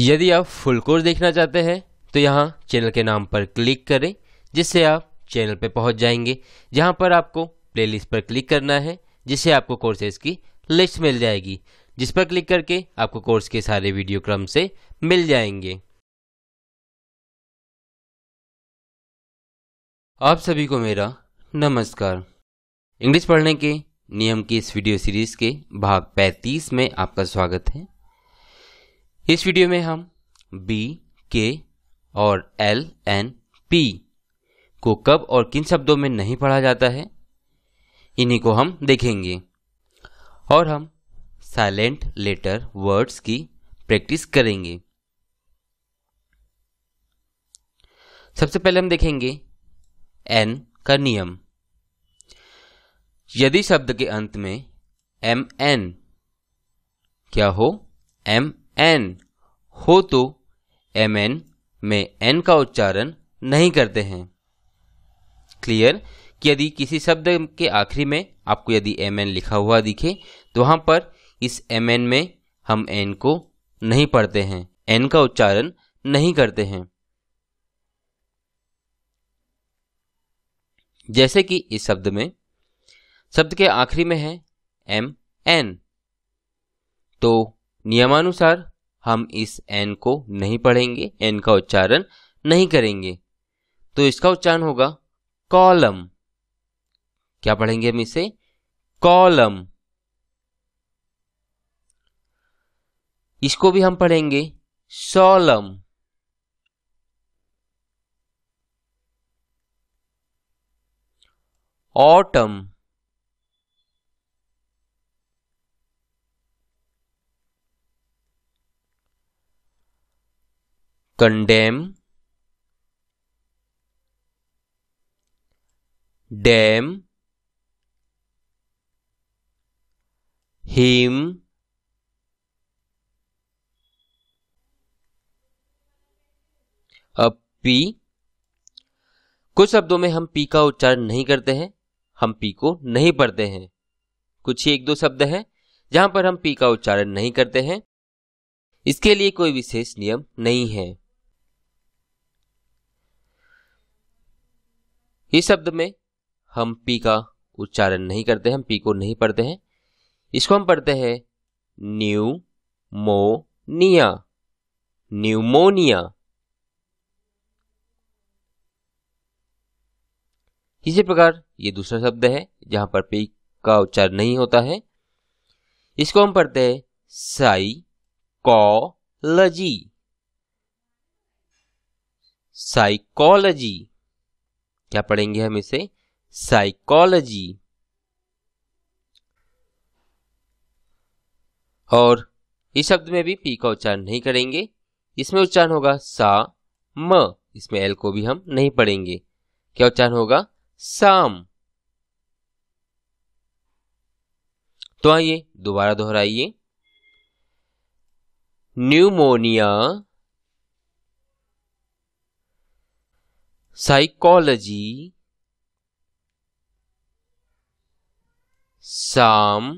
यदि आप full course देखना चाहते हैं तो यहाँ चैनल के नाम पर क्लिक करें जिससे आप चैनल पर पहुँच जाएंगे जहाँ पर आपको प्लेलिस्ट पर क्लिक करना है जिससे आपको कोर्सेज की लिस्ट मिल जाएगी जिस पर क्लिक करके आपको कोर्स के सारे वीडियो क्रम से मिल जाएंगे आप सभी को मेरा नमस्कार इंग्लिश पढ़ने के नियम की इस वीडियो सीरीज के भाग 35 में आपका स्वागत है इस वीडियो में हम बी के और एल एन पी को कब और किन शब्दों में नहीं पढ़ा जाता है इन्हीं को हम देखेंगे और हम साइलेंट लेटर वर्ड्स की प्रैक्टिस करेंगे सबसे पहले हम देखेंगे एन का नियम यदि शब्द के अंत में एम एन क्या हो एम एन हो तो एम एन में एन का उच्चारण नहीं करते हैं क्लियर कि यदि किसी शब्द के आखिरी में आपको यदि एम एन लिखा हुआ दिखे तो वहां पर इस एम एन में हम एन को नहीं पढ़ते हैं एन का उच्चारण नहीं करते हैं जैसे कि इस शब्द में शब्द के आखिरी में है एम एन तो नियमानुसार हम इस एन को नहीं पढ़ेंगे एन का उच्चारण नहीं करेंगे तो इसका उच्चारण होगा कॉलम क्या पढ़ेंगे हम इसे कॉलम इसको भी हम पढ़ेंगे solemn autumn condemn damn him अब पी कुछ शब्दों में हम पी का उच्चारण नहीं करते हैं हम पी को नहीं पढ़ते हैं कुछ ही एक दो शब्द हैं जहां पर हम पी का उच्चारण नहीं करते हैं इसके लिए कोई विशेष नियम नहीं है इस शब्द में हम पी का उच्चारण नहीं करते हम पी को नहीं पढ़ते हैं इसको हम पढ़ते हैं न्यू निया न्यूमोनिया इसी प्रकार ये दूसरा शब्द है जहां पर पी का उच्चारण नहीं होता है इसको हम पढ़ते हैं साई कॉलजी साइकोलॉजी क्या पढ़ेंगे हम इसे साइकोलॉजी और इस शब्द में भी पी का उच्चारण नहीं करेंगे इसमें उच्चारण होगा सा म इसमें एल को भी हम नहीं पढ़ेंगे क्या उच्चारण होगा साम तो आइए दोबारा दोहराइए न्यूमोनिया साइकोलॉजी साम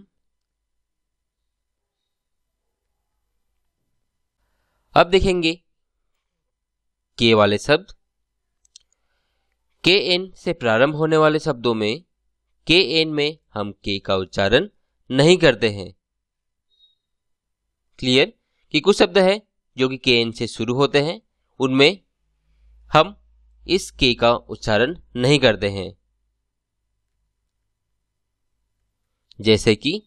अब देखेंगे के वाले शब्द के एन से प्रारंभ होने वाले शब्दों में के एन में हम के का उच्चारण नहीं करते हैं क्लियर कि कुछ शब्द हैं जो कि के एन से शुरू होते हैं उनमें हम इस के का उच्चारण नहीं करते हैं जैसे कि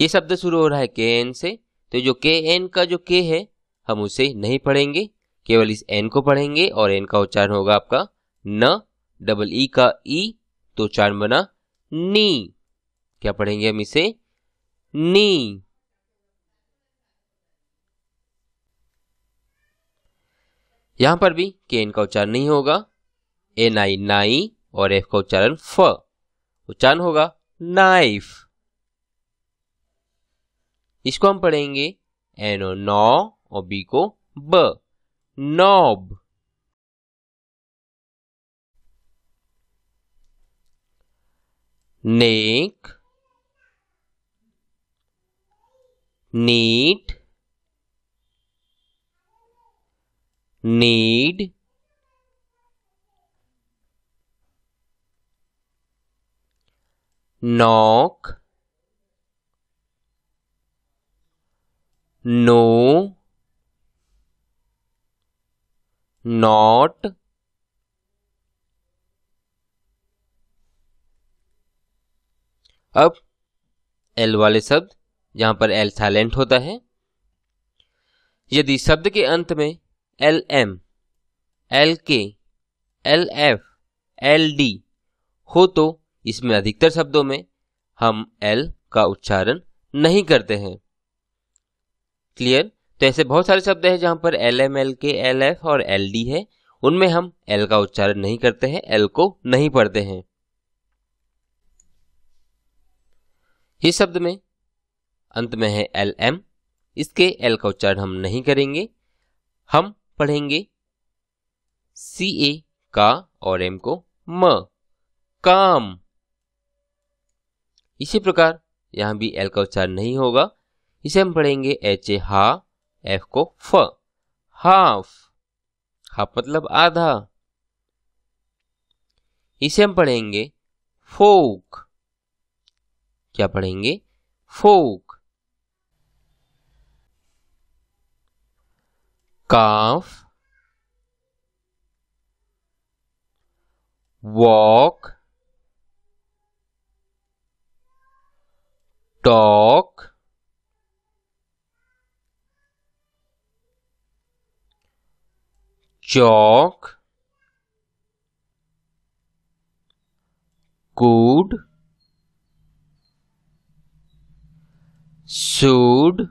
ये शब्द शुरू हो रहा है के एन से तो जो के एन का जो के है हम उसे नहीं पढ़ेंगे केवल इस एन को पढ़ेंगे और एन का उच्चारण होगा आपका न डबल ई e का ई e, तो उच्चारण बना नी क्या पढ़ेंगे हम इसे नी यहां पर भी के एन का उच्चारण नहीं होगा एन आई नाई और एफ का उच्चारण फ उच्चारण होगा नाइफ इसको हम पढ़ेंगे एनो नौ और बी को ब knob knack knit knead knock no not अब एल वाले शब्द जहां पर एल साइलेंट होता है यदि शब्द के अंत में L M L K L F L D हो तो इसमें अधिकतर शब्दों में हम एल का उच्चारण नहीं करते हैं क्लियर तो ऐसे बहुत सारे शब्द हैं जहां पर L M L K L F और एल डी है उनमें हम एल का उच्चारण नहीं करते हैं एल को नहीं पढ़ते हैं इस शब्द में अंत में है एल एम इसके एल का उच्चारण हम नहीं करेंगे हम पढ़ेंगे सी ए का और एम को म काम इसी प्रकार यहाँ भी एल का उच्चारण नहीं होगा इसे हम पढ़ेंगे एच ए हा एफ को फ हाफ हाफ मतलब आधा इसे हम पढ़ेंगे फोक क्या पढ़ेंगे folk calf walk talk chalk could should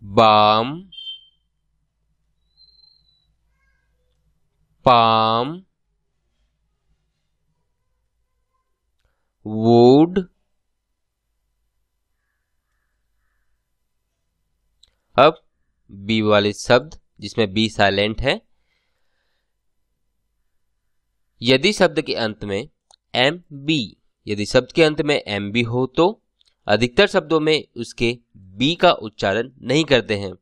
balm palm would अब बी वाले शब्द जिसमें बी साइलेंट है यदि शब्द के अंत में एम बी यदि शब्द के अंत में एम बी हो तो अधिकतर शब्दों में उसके बी का उच्चारण नहीं करते हैं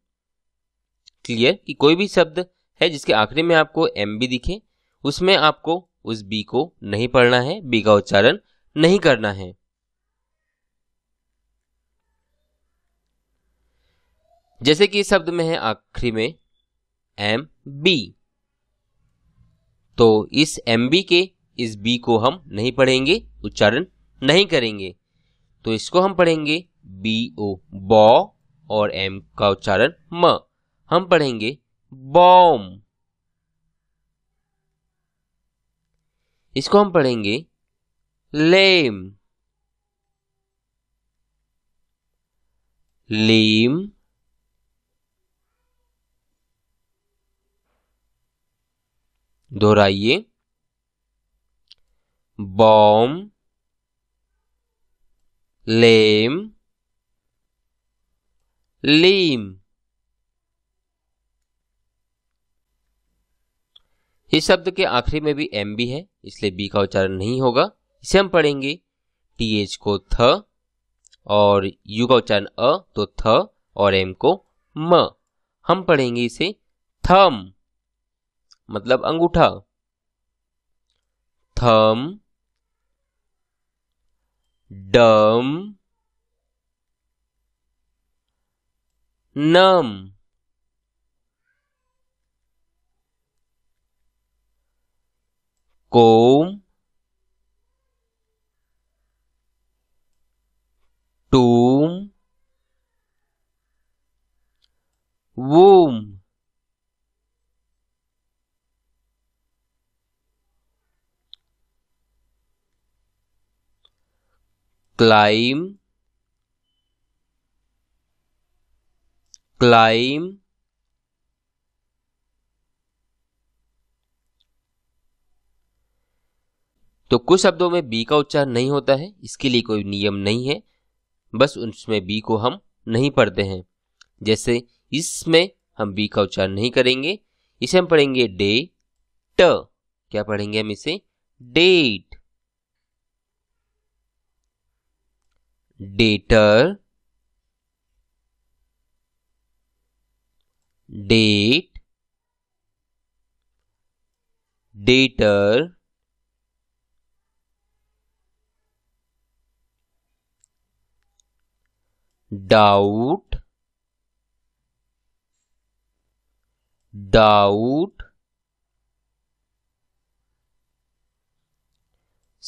क्लियर कि कोई भी शब्द है जिसके आखिरी में आपको एम बी दिखे उसमें आपको उस बी को नहीं पढ़ना है बी का उच्चारण नहीं करना है जैसे कि इस शब्द में है आखिरी में एम बी तो इस एम बी के इस बी को हम नहीं पढ़ेंगे उच्चारण नहीं करेंगे तो इसको हम पढ़ेंगे बी ओ बॉ और एम का उच्चारण म हम पढ़ेंगे बॉम इसको हम पढ़ेंगे lame lame दोहराइए बॉम लेम लीम इस शब्द के आखिरी में भी एम भी है इसलिए बी का उच्चारण नहीं होगा इसे हम पढ़ेंगे टी एच को थ और यू का उच्चारण अ तो थ और एम को म हम पढ़ेंगे इसे थम मतलब अंगूठा थम डम नम कोम tomb womb climb climb तो कुछ शब्दों में बी का उच्चारण नहीं होता है इसके लिए कोई नियम नहीं है बस उसमें बी को हम नहीं पढ़ते हैं जैसे इसमें हम बी का उच्चारण नहीं करेंगे इसे हम पढ़ेंगे डे ट क्या पढ़ेंगे हम इसे debt debtor debt debtor doubt doubt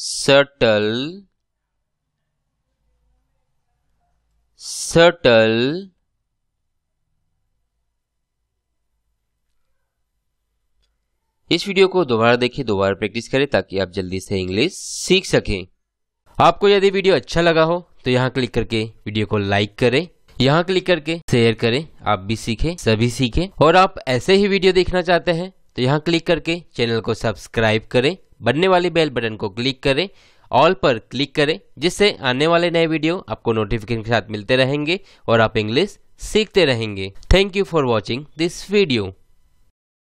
subtle subtle इस वीडियो को दोबारा देखिए दोबारा प्रैक्टिस करें ताकि आप जल्दी से इंग्लिश सीख सकें आपको यदि वीडियो अच्छा लगा हो तो यहाँ क्लिक करके वीडियो को लाइक करें यहाँ क्लिक करके शेयर करें आप भी सीखें सभी सीखें और आप ऐसे ही वीडियो देखना चाहते हैं तो यहाँ क्लिक करके चैनल को सब्सक्राइब करें बनने वाले बेल बटन को क्लिक करें ऑल पर क्लिक करें जिससे आने वाले नए वीडियो आपको नोटिफिकेशन के साथ मिलते रहेंगे और आप इंग्लिश सीखते रहेंगे thank you for watching this video